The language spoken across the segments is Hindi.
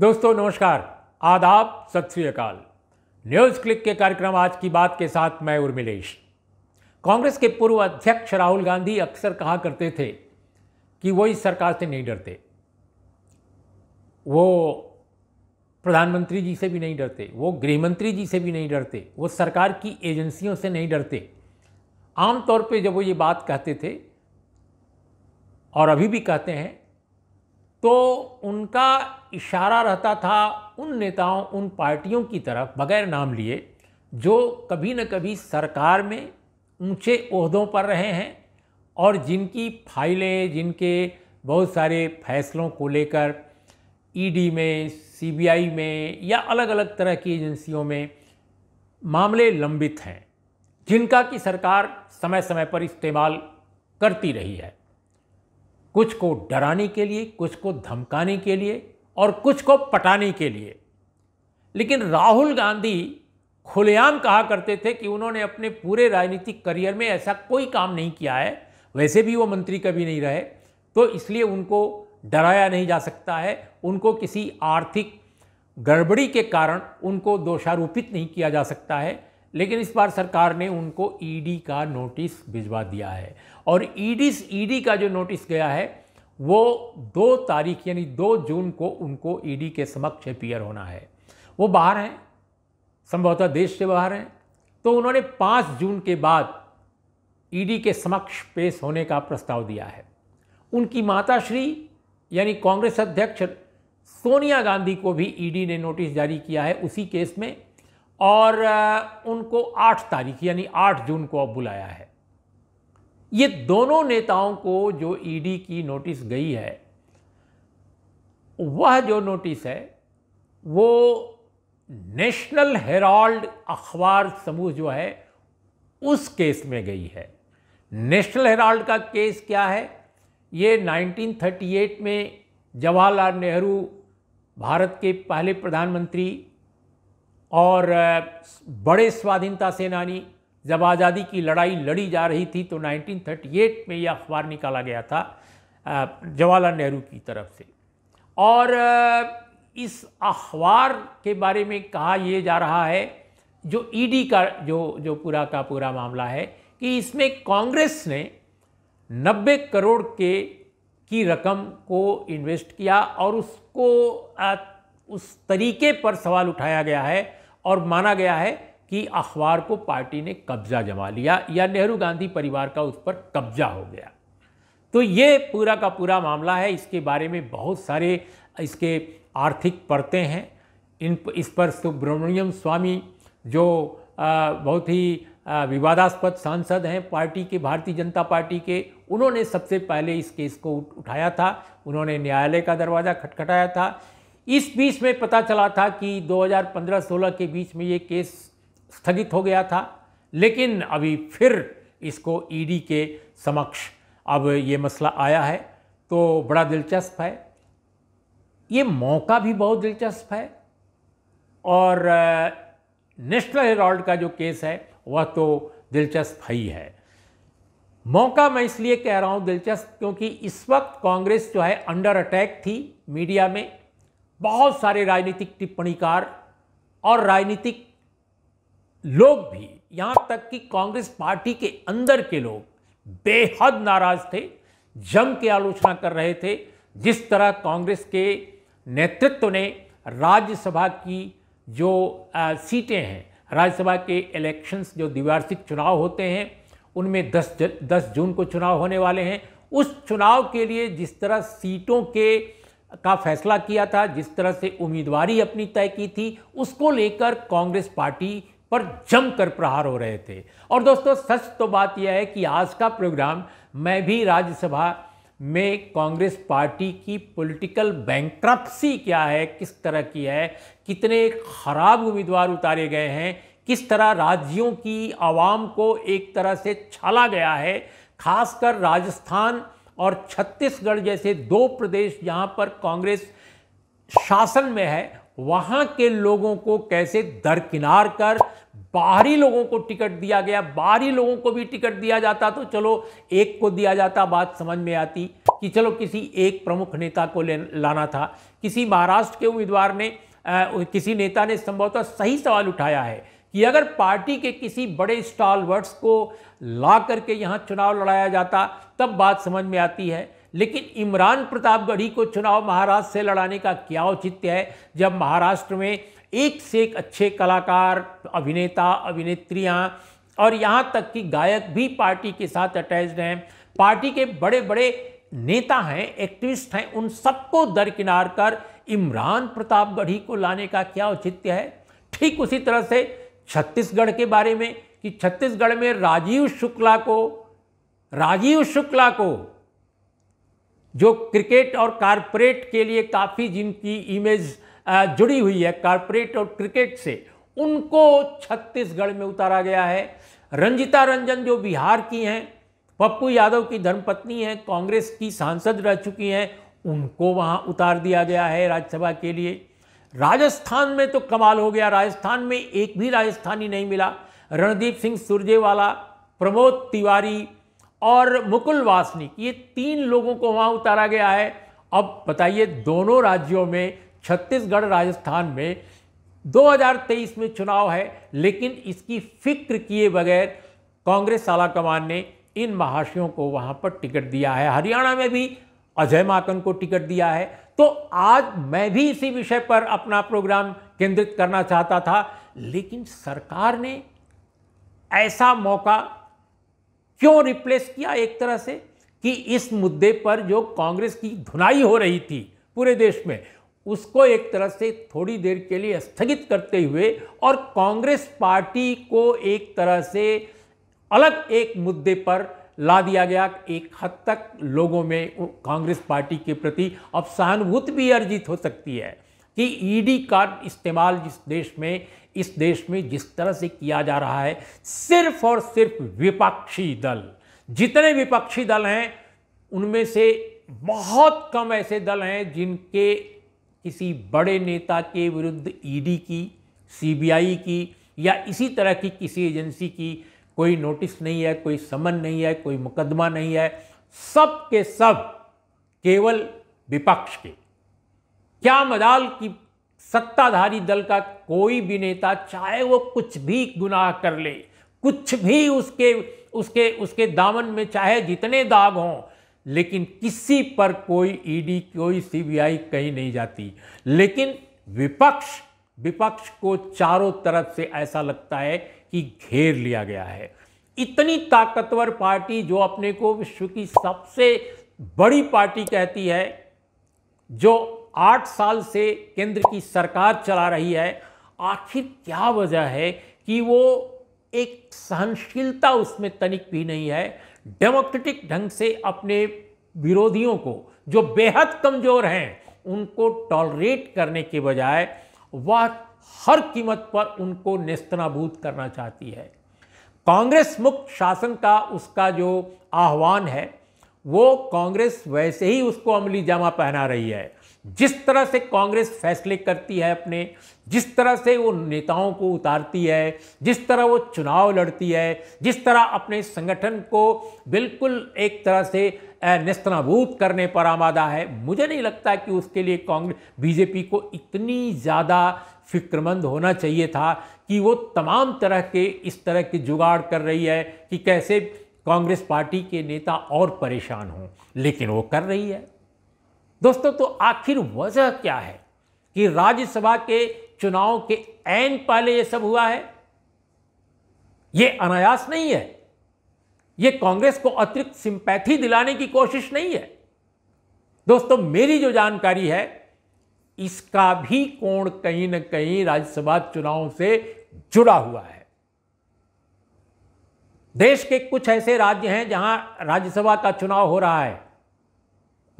दोस्तों नमस्कार आदाब सत श्रीकाल न्यूज क्लिक के कार्यक्रम आज की बात के साथ मैं उर्मिलेश कांग्रेस के पूर्व अध्यक्ष राहुल गांधी अक्सर कहा करते थे कि वो इस सरकार से नहीं डरते वो प्रधानमंत्री जी से भी नहीं डरते वो गृहमंत्री जी से भी नहीं डरते वो सरकार की एजेंसियों से नहीं डरते आमतौर पे जब वो ये बात कहते थे और अभी भी कहते हैं तो उनका इशारा रहता था उन नेताओं उन पार्टियों की तरफ बगैर नाम लिए जो कभी न कभी सरकार में ऊंचे उहदों पर रहे हैं और जिनकी फाइलें जिनके बहुत सारे फैसलों को लेकर ईडी e में सीबीआई में या अलग अलग तरह की एजेंसियों में मामले लंबित हैं जिनका कि सरकार समय समय पर इस्तेमाल करती रही है कुछ को डराने के लिए कुछ को धमकाने के लिए और कुछ को पटाने के लिए लेकिन राहुल गांधी खुलेआम कहा करते थे कि उन्होंने अपने पूरे राजनीतिक करियर में ऐसा कोई काम नहीं किया है वैसे भी वो मंत्री कभी नहीं रहे तो इसलिए उनको डराया नहीं जा सकता है उनको किसी आर्थिक गड़बड़ी के कारण उनको दोषारोपित नहीं किया जा सकता है लेकिन इस बार सरकार ने उनको ईडी e का नोटिस भिजवा दिया है और ईडी e ईडी e का जो नोटिस गया है वो दो तारीख यानी दो जून को उनको ईडी के समक्ष अपियर होना है वो बाहर हैं संभवतः देश से बाहर हैं तो उन्होंने पाँच जून के बाद ईडी के समक्ष पेश होने का प्रस्ताव दिया है उनकी माताश्री यानी कांग्रेस अध्यक्ष सोनिया गांधी को भी ईडी ने नोटिस जारी किया है उसी केस में और उनको आठ तारीख यानी आठ जून को अब बुलाया है ये दोनों नेताओं को जो ईडी की नोटिस गई है वह जो नोटिस है वो नेशनल हेराल्ड अखबार समूह जो है उस केस में गई है नेशनल हेराल्ड का केस क्या है ये 1938 में जवाहरलाल नेहरू भारत के पहले प्रधानमंत्री और बड़े स्वाधीनता सेनानी जब आज़ादी की लड़ाई लड़ी जा रही थी तो 1938 में यह अखबार निकाला गया था जवाहरलाल नेहरू की तरफ से और इस अखबार के बारे में कहा यह जा रहा है जो ईडी का जो जो पूरा का पूरा मामला है कि इसमें कांग्रेस ने 90 करोड़ के की रकम को इन्वेस्ट किया और उसको उस तरीके पर सवाल उठाया गया है और माना गया है कि अखबार को पार्टी ने कब्जा जमा लिया या नेहरू गांधी परिवार का उस पर कब्जा हो गया तो ये पूरा का पूरा मामला है इसके बारे में बहुत सारे इसके आर्थिक परते हैं इन इस पर सुब्रमण्यम स्वामी जो आ, बहुत ही विवादास्पद सांसद हैं पार्टी के भारतीय जनता पार्टी के उन्होंने सबसे पहले इस केस को उठाया था उन्होंने न्यायालय का दरवाज़ा खटखटाया था इस बीच में पता चला था कि 2015-16 के बीच में ये केस स्थगित हो गया था लेकिन अभी फिर इसको ईडी e के समक्ष अब ये मसला आया है तो बड़ा दिलचस्प है ये मौका भी बहुत दिलचस्प है और नेशनल हेराल्ड का जो केस है वह तो दिलचस्प ही है मौका मैं इसलिए कह रहा हूँ दिलचस्प क्योंकि इस वक्त कांग्रेस जो है अंडर अटैक थी मीडिया में बहुत सारे राजनीतिक टिप्पणीकार और राजनीतिक लोग भी यहाँ तक कि कांग्रेस पार्टी के अंदर के लोग बेहद नाराज थे जम के आलोचना कर रहे थे जिस तरह कांग्रेस के नेतृत्व ने राज्यसभा की जो सीटें हैं राज्यसभा के इलेक्शंस जो द्विवार्षिक चुनाव होते हैं उनमें 10 दस जून को चुनाव होने वाले हैं उस चुनाव के लिए जिस तरह सीटों के का फैसला किया था जिस तरह से उम्मीदवारी अपनी तय की थी उसको लेकर कांग्रेस पार्टी पर जमकर प्रहार हो रहे थे और दोस्तों सच तो बात यह है कि आज का प्रोग्राम मैं भी राज्यसभा में कांग्रेस पार्टी की पॉलिटिकल बैंक्रप्सी क्या है किस तरह की है कितने खराब उम्मीदवार उतारे गए हैं किस तरह राज्यों की आवाम को एक तरह से छाला गया है खासकर राजस्थान और छत्तीसगढ़ जैसे दो प्रदेश जहाँ पर कांग्रेस शासन में है वहाँ के लोगों को कैसे दरकिनार कर बाहरी लोगों को टिकट दिया गया बाहरी लोगों को भी टिकट दिया जाता तो चलो एक को दिया जाता बात समझ में आती कि चलो किसी एक प्रमुख नेता को ले लाना था किसी महाराष्ट्र के उम्मीदवार ने आ, किसी नेता ने संभवतः सही सवाल उठाया है कि अगर पार्टी के किसी बड़े वर्ड्स को ला करके यहाँ चुनाव लड़ाया जाता तब बात समझ में आती है लेकिन इमरान प्रतापगढ़ी को चुनाव महाराष्ट्र से लड़ाने का क्या औचित्य है जब महाराष्ट्र में एक से एक अच्छे कलाकार अभिनेता अभिनेत्रियाँ और यहाँ तक कि गायक भी पार्टी के साथ अटैच्ड हैं पार्टी के बड़े बड़े नेता हैं एक्टिविस्ट हैं उन सबको दरकिनार कर इमरान प्रतापगढ़ी को लाने का क्या औचित्य है ठीक उसी तरह से छत्तीसगढ़ के बारे में कि छत्तीसगढ़ में राजीव शुक्ला को राजीव शुक्ला को जो क्रिकेट और कारपोरेट के लिए काफ़ी जिनकी इमेज जुड़ी हुई है कारपोरेट और क्रिकेट से उनको छत्तीसगढ़ में उतारा गया है रंजिता रंजन जो बिहार की हैं पप्पू यादव की धर्मपत्नी हैं कांग्रेस की सांसद रह चुकी हैं उनको वहाँ उतार दिया गया है राज्यसभा के लिए राजस्थान में तो कमाल हो गया राजस्थान में एक भी राजस्थानी नहीं मिला रणदीप सिंह सुरजेवाला प्रमोद तिवारी और मुकुल वासनिक ये तीन लोगों को वहाँ उतारा गया है अब बताइए दोनों राज्यों में छत्तीसगढ़ राजस्थान में 2023 में चुनाव है लेकिन इसकी फिक्र किए बगैर कांग्रेस आला कमान ने इन महाशयों को वहाँ पर टिकट दिया है हरियाणा में भी अजय माकन को टिकट दिया है तो आज मैं भी इसी विषय पर अपना प्रोग्राम केंद्रित करना चाहता था लेकिन सरकार ने ऐसा मौका क्यों रिप्लेस किया एक तरह से कि इस मुद्दे पर जो कांग्रेस की धुनाई हो रही थी पूरे देश में उसको एक तरह से थोड़ी देर के लिए स्थगित करते हुए और कांग्रेस पार्टी को एक तरह से अलग एक मुद्दे पर ला दिया गया एक हद तक लोगों में कांग्रेस पार्टी के प्रति अब सहानुभूति भी अर्जित हो सकती है कि ईडी e का इस्तेमाल जिस देश में इस देश में जिस तरह से किया जा रहा है सिर्फ और सिर्फ विपक्षी दल जितने विपक्षी दल हैं उनमें से बहुत कम ऐसे दल हैं जिनके किसी बड़े नेता के विरुद्ध ईडी e की सीबीआई की या इसी तरह की किसी एजेंसी की कोई नोटिस नहीं है कोई समन नहीं है कोई मुकदमा नहीं है सब के सब केवल विपक्ष के क्या मदाल की सत्ताधारी दल का कोई भी नेता चाहे वो कुछ भी गुनाह कर ले कुछ भी उसके उसके उसके दामन में चाहे जितने दाग हों लेकिन किसी पर कोई ईडी कोई सीबीआई कहीं नहीं जाती लेकिन विपक्ष विपक्ष को चारों तरफ से ऐसा लगता है कि घेर लिया गया है इतनी ताकतवर पार्टी जो अपने को विश्व की सबसे बड़ी पार्टी कहती है जो आठ साल से केंद्र की सरकार चला रही है आखिर क्या वजह है कि वो एक सहनशीलता उसमें तनिक भी नहीं है डेमोक्रेटिक ढंग से अपने विरोधियों को जो बेहद कमज़ोर हैं उनको टॉलरेट करने के बजाय वह हर कीमत पर उनको नेस्तनाबूद करना चाहती है कांग्रेस मुक्त शासन का उसका जो आह्वान है वो कांग्रेस वैसे ही उसको अमली जामा पहना रही है जिस तरह से कांग्रेस फैसले करती है अपने जिस तरह से वो नेताओं को उतारती है जिस तरह वो चुनाव लड़ती है जिस तरह अपने संगठन को बिल्कुल एक तरह से नेस्तनाबूद करने पर आमादा है मुझे नहीं लगता कि उसके लिए कांग्रेस बीजेपी को इतनी ज़्यादा फिक्रमंद होना चाहिए था कि वो तमाम तरह के इस तरह के जुगाड़ कर रही है कि कैसे कांग्रेस पार्टी के नेता और परेशान हों लेकिन वो कर रही है दोस्तों तो आखिर वजह क्या है कि राज्यसभा के चुनाव के एन पहले ये सब हुआ है ये अनायास नहीं है ये कांग्रेस को अतिरिक्त सिंपैथी दिलाने की कोशिश नहीं है दोस्तों मेरी जो जानकारी है इसका भी कोण कहीं ना कहीं राज्यसभा चुनाव से जुड़ा हुआ है देश के कुछ ऐसे राज्य हैं जहां राज्यसभा का चुनाव हो रहा है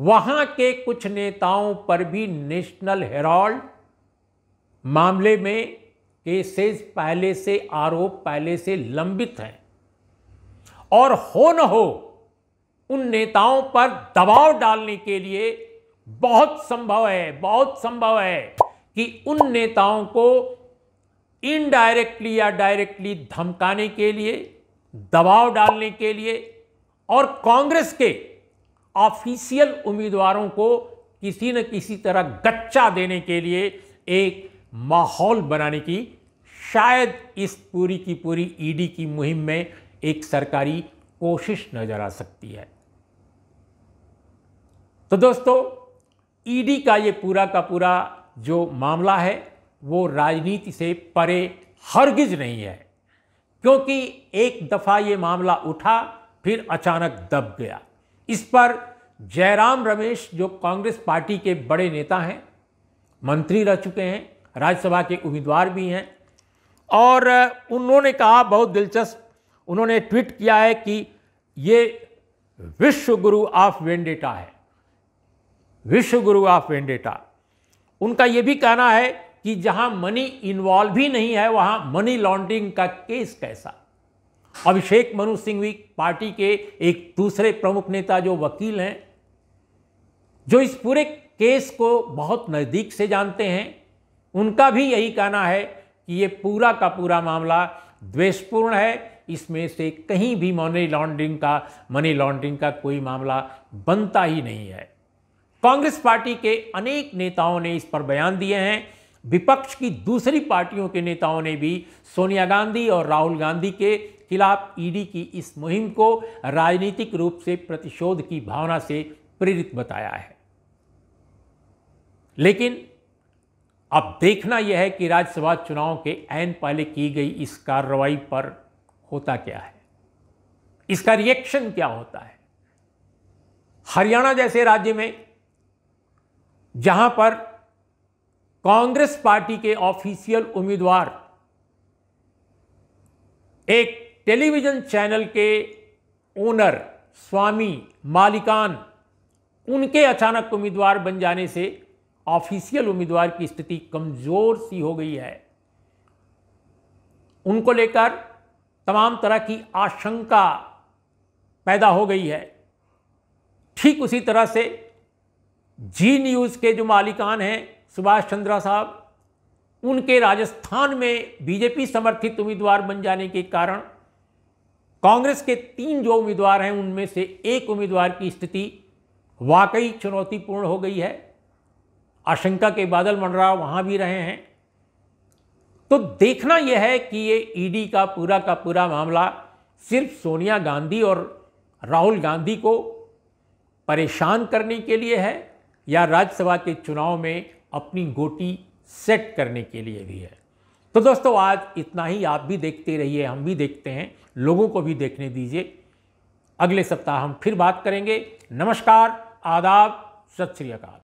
वहां के कुछ नेताओं पर भी नेशनल हेराल्ड मामले में केसेस पहले से आरोप पहले से लंबित हैं और हो न हो उन नेताओं पर दबाव डालने के लिए बहुत संभव है बहुत संभव है कि उन नेताओं को इनडायरेक्टली या डायरेक्टली धमकाने के लिए दबाव डालने के लिए और कांग्रेस के ऑफिशियल उम्मीदवारों को किसी न किसी तरह गच्चा देने के लिए एक माहौल बनाने की शायद इस पूरी की पूरी ईडी e की मुहिम में एक सरकारी कोशिश नजर आ सकती है तो दोस्तों ईडी का ये पूरा का पूरा जो मामला है वो राजनीति से परे हरगिज नहीं है क्योंकि एक दफ़ा ये मामला उठा फिर अचानक दब गया इस पर जयराम रमेश जो कांग्रेस पार्टी के बड़े नेता हैं मंत्री रह चुके हैं राज्यसभा के उम्मीदवार भी हैं और उन्होंने कहा बहुत दिलचस्प उन्होंने ट्वीट किया है कि ये विश्व गुरु ऑफ वेंडेटा है विश्व गुरु ऑफ वेंडेटा उनका यह भी कहना है कि जहां मनी इन्वॉल्व ही नहीं है वहां मनी लॉन्ड्रिंग का केस कैसा अभिषेक मनु सिंघवी पार्टी के एक दूसरे प्रमुख नेता जो वकील हैं जो इस पूरे केस को बहुत नज़दीक से जानते हैं उनका भी यही कहना है कि ये पूरा का पूरा मामला द्वेषपूर्ण है इसमें से कहीं भी मनी लॉन्ड्रिंग का मनी लॉन्ड्रिंग का कोई मामला बनता ही नहीं है कांग्रेस पार्टी के अनेक नेताओं ने इस पर बयान दिए हैं विपक्ष की दूसरी पार्टियों के नेताओं ने भी सोनिया गांधी और राहुल गांधी के खिलाफ ईडी की इस मुहिम को राजनीतिक रूप से प्रतिशोध की भावना से प्रेरित बताया है लेकिन अब देखना यह है कि राज्यसभा चुनाव के ऐन पहले की गई इस कार्रवाई पर होता क्या है इसका रिएक्शन क्या होता है हरियाणा जैसे राज्य में जहां पर कांग्रेस पार्टी के ऑफिशियल उम्मीदवार एक टेलीविज़न चैनल के ओनर स्वामी मालिकान उनके अचानक उम्मीदवार बन जाने से ऑफिशियल उम्मीदवार की स्थिति कमज़ोर सी हो गई है उनको लेकर तमाम तरह की आशंका पैदा हो गई है ठीक उसी तरह से जी न्यूज़ के जो मालिकान हैं सुभाष चंद्रा साहब उनके राजस्थान में बीजेपी समर्थित उम्मीदवार बन जाने के कारण कांग्रेस के तीन जो उम्मीदवार हैं उनमें से एक उम्मीदवार की स्थिति वाकई चुनौतीपूर्ण हो गई है आशंका के बादल मंडरा वहाँ भी रहे हैं तो देखना यह है कि ये ईडी e का पूरा का पूरा मामला सिर्फ सोनिया गांधी और राहुल गांधी को परेशान करने के लिए है या राज्यसभा के चुनाव में अपनी गोटी सेट करने के लिए भी है तो दोस्तों आज इतना ही आप भी देखते रहिए हम भी देखते हैं लोगों को भी देखने दीजिए अगले सप्ताह हम फिर बात करेंगे नमस्कार आदाब सत श्री अकाल